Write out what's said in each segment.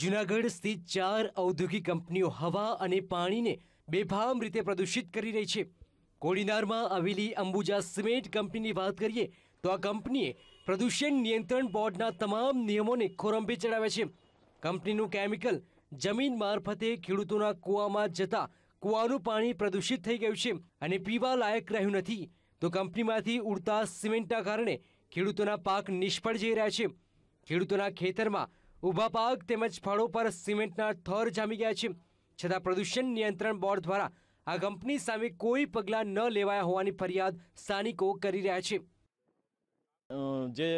જુનાગઢ સ્થિત ચાર ઔદ્યોગિક કંપનીઓ હવા અને પાણીને બેફામ રીતે પ્રદૂષિત કરી રહી છે કોડીનારમાં આવેલી અંબુજા સિમેન્ટ કંપનીની વાત કરીએ તો આ કંપનીએ પ્રદૂષણ નિયંત્રણ બોર્ડના તમામ નિયમોને ખોરંભે ચડાવ્યા છે કંપનીનું કેમિકલ જમીન મારફતે ખેડૂતોના કૂવામાં જતા કૂવાનું પાણી પ્રદૂષિત થઈ ગયું છે અને પીવા લાયક રહ્યું નથી તો કંપનીમાંથી ઉડતા સિમેન્ટના કારણે ખેડૂતોના પાક નિષ્ફળ જઈ રહ્યા છે ખેડૂતોના ખેતરમાં ઊભા પાક તેમજ ફળો પર સિમેન્ટના થર જામી ગયા છે છતાં પ્રદૂષણ નિયંત્રણ બોર્ડ દ્વારા આ કંપની સામે કોઈ પગલાં ન લેવાયા હોવાની ફરિયાદ સ્થાનિકો કરી રહ્યા છે જે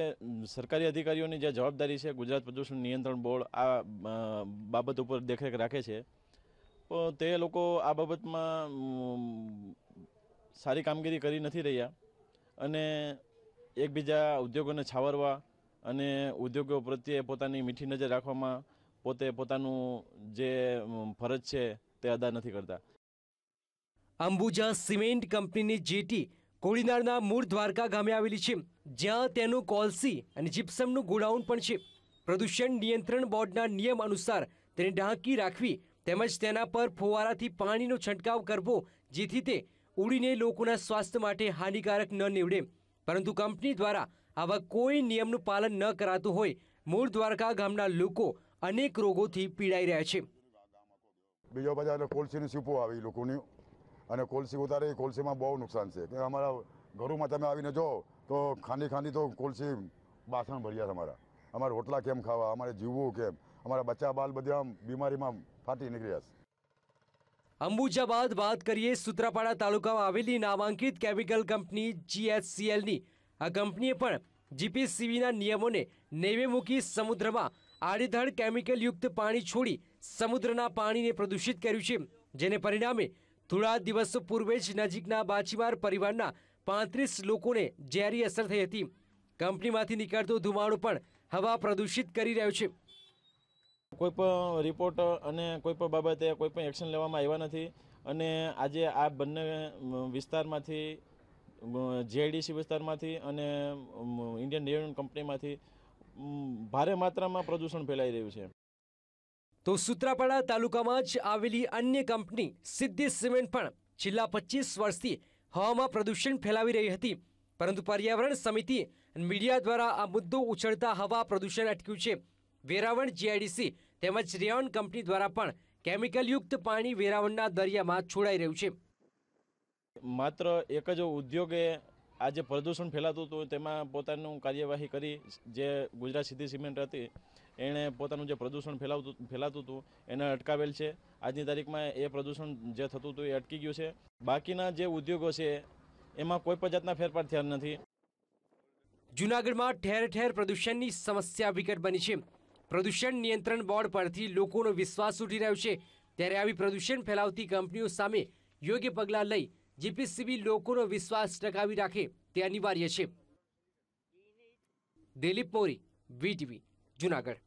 સરકારી અધિકારીઓની જે જવાબદારી છે ગુજરાત પ્રદૂષણ નિયંત્રણ બોર્ડ આ બાબત ઉપર દેખરેખ રાખે છે તે લોકો આ બાબતમાં સારી કામગીરી કરી નથી રહ્યા અને એકબીજા ઉદ્યોગોને છાવરવા અને ઉદ્યોગો પ્રત્યે પોતાની મીઠી નજર રાખવામાં પોતે પોતાનું જે ફરજ છે તે અદા નથી કરતા અંબુજા સિમેન્ટ કંપનીની જેટી કોળીનારના મૂળ દ્વારકા ગામે આવેલી છે જ્યાં તેનું કોલસી અને જીપ્સમનું ગોડાઉન પણ છે પ્રદૂષણ નિયંત્રણ બોર્ડના નિયમ અનુસાર તેને ઢાંકી રાખવી તેમજ તેના પર ફુવારાથી પાણીનો છંટકાવ કરવો જેથી તે ઉડીને લોકોના સ્વાસ્થ્ય માટે હાનિકારક ન નીવડે પરંતુ કંપની દ્વારા આવા કોઈ નિયમનું પાલન ન કરાતું હોય મૂળ દ્વારકા ગામના લોકો અનેક રોગોથી પીડાઈ રહ્યા છે બીજો બજાર કોલસીની સીપો આવી લોકોની અને કોલસી ઉતારે કોલસીમાં બહુ નુકસાન છે કે અમારા ઘરોમાં તમે આવીને જો તો ખાંડી ખાંડી તો કોલસી બાસણ ભર્યા છે અમારા અમારે રોટલા કેમ ખાવા અમારે જીવવું કેમ અમારા બચ્ચા બાલ બધા આમ બીમારીમાં ફાટી નીકળ્યા છે અંબુજા બાદ વાત કરીએ સુત્રાપાડા તાલુકામાં આવેલી નામાંકિત કેમિકલ કંપની જીએચસીએલની આ કંપનીએ પણ જીપીસીબીના નિયમોને નેવે મૂકી સમુદ્રમાં આડેધડ કેમિકલયુક્ત પાણી છોડી સમુદ્રના પાણીને પ્રદૂષિત કર્યું છે જેને પરિણામે થોડા દિવસો પૂર્વે જ નજીકના બાચીમાર પરિવારના પાંત્રીસ લોકોને ઝેરી અસર થઈ હતી કંપનીમાંથી નીકળતો ધુમાડો પણ હવા પ્રદૂષિત કરી રહ્યો છે કોઈ પણ રિપોર્ટ અને કોઈ પણ બાબતે કોઈ પણ એક્શન લેવામાં આવ્યા નથી અને આજે આ બંને વિસ્તારમાંથી જેડીસી વિસ્તારમાંથી અને ઇન્ડિયન રેવન્યુ કંપનીમાંથી ભારે માત્રામાં પ્રદૂષણ ફેલાઈ રહ્યું છે તો સુત્રાપાડા તાલુકામાં જ આવેલી અન્ય કંપની સિદ્ધિ સિમેન્ટ પણ છેલ્લા પચીસ વર્ષથી હવામાં પ્રદૂષણ ફેલાવી રહી હતી પરંતુ પર્યાવરણ સમિતિ મીડિયા દ્વારા આ મુદ્દો ઉછળતા હવા પ્રદૂષણ અટક્યું છે વેરાવળ જીઆઈડીસી તેમજ રેવન કંપની દ્વારા પણ કેમિકલયુક્ત પાણી વેરાવળના દરિયામાં છોડાઈ રહ્યું છે માત્ર એક જ ઉદ્યોગે આજે પ્રદૂષણ ફેલાતું હતું તેમાં પોતાનું કાર્યવાહી કરી જે ગુજરાત સીધી સિમેન્ટ હતી એણે પોતાનું જે પ્રદૂષણ ફેલાવતું ફેલાતું હતું એને અટકાવેલ છે આજની તારીખમાં એ પ્રદૂષણ જે થતું હતું એ અટકી ગયું છે બાકીના જે ઉદ્યોગો છે એમાં કોઈ પણ જાતના ફેરફાર થયા નથી જૂનાગઢમાં ઠેર ઠેર પ્રદૂષણની સમસ્યા વિકટ બની છે પ્રદૂષણ નિયંત્રણ બોર્ડ પરથી લોકોનો વિશ્વાસ ઉઠી રહ્યો છે ત્યારે આવી પ્રદૂષણ ફેલાવતી કંપનીઓ સામે યોગ્ય પગલાં લઈ જીપીસીબી લોકોનો વિશ્વાસ ટકાવી રાખે તે અનિવાર્ય છે દિલીપ મોરી વીટીવી જુનાગઢ